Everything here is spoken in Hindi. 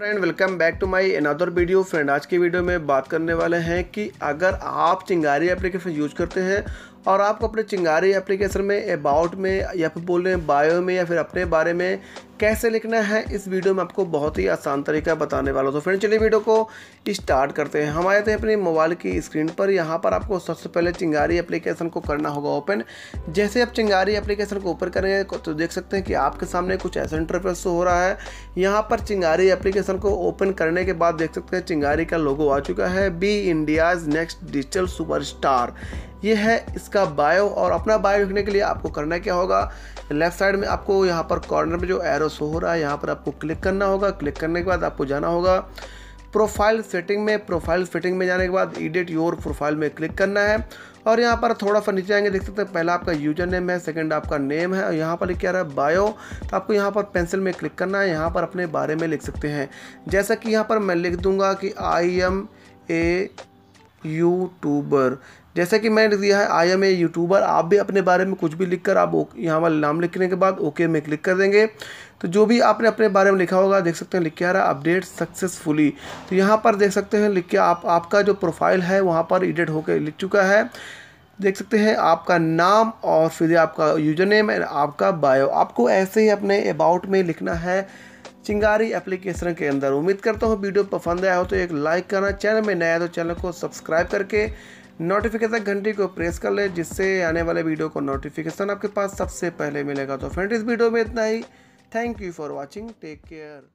friend welcome back to my another video friend आज की वीडियो में बात करने वाले हैं कि अगर आप चिंगारी एप्लीकेशन यूज करते हैं और आपको अपने चिंगारी एप्लीकेशन में अबाउट में या फिर बोल रहे हैं बायो में या फिर अपने बारे में कैसे लिखना है इस वीडियो में आपको बहुत ही आसान तरीका बताने वाला हूँ तो फ्रेंड चलिए वीडियो को स्टार्ट करते हैं हम आए थे अपने मोबाइल की स्क्रीन पर यहाँ पर आपको सबसे पहले चिंगारी एप्लीकेशन को करना होगा ओपन जैसे आप चिंगारी एप्लीकेशन को ओपन करेंगे तो देख सकते हैं कि आपके सामने कुछ ऐसा इंटरफेस हो रहा है यहाँ पर चिंगारी एप्लीकेशन को ओपन करने के बाद देख सकते हैं चिंगारी का लोगो आ चुका है be India's next digital super ये है इसका बायो और अपना बायो लिखने के लिए आपको करना क्या होगा लेफ्ट साइड में आपको यहाँ पर कॉर्नर में जो एरो शो हो रहा है यहाँ पर आपको क्लिक करना होगा क्लिक करने के बाद आपको जाना होगा प्रोफाइल सेटिंग में प्रोफाइल सेटिंग में जाने के बाद एडिट योर प्रोफाइल में क्लिक करना है और यहाँ पर थोड़ा सा नीचे आएंगे देख सकते हैं पहला आपका यूजर नेम है सेकंड आपका नेम है और यहाँ पर लिख क्या रहा है बायो तो आपको यहाँ पर पेंसिल में क्लिक करना है यहाँ पर अपने बारे में लिख सकते हैं जैसा कि यहाँ पर मैं लिख दूँगा कि आई एम ए यूट्यूबर जैसा कि मैंने लिख दिया है आई एम ए यूट्यूबर आप भी अपने बारे में कुछ भी लिखकर आप यहाँ वाले नाम लिखने के बाद ओके में क्लिक कर देंगे तो जो भी आपने अपने बारे में लिखा होगा देख सकते हैं लिख के आ रहा है अपडेट सक्सेसफुली तो यहाँ पर देख सकते हैं लिख के आप आपका जो प्रोफाइल है वहाँ पर एडिट होकर लिख चुका है देख सकते हैं आपका नाम और फिर आपका यूजर नेम एंड आपका बायो आपको ऐसे ही अपने अबाउट में लिखना है चिंगारी एप्लीकेशन के अंदर उम्मीद करता हूँ वीडियो पसंद आया हो तो एक लाइक करना चैनल में नया तो चैनल को सब्सक्राइब करके नोटिफिकेशन घंटी को प्रेस कर लें जिससे आने वाले वीडियो को नोटिफिकेशन आपके पास सबसे पहले मिलेगा तो फ्रेंड इस वीडियो में इतना ही thank you for watching take care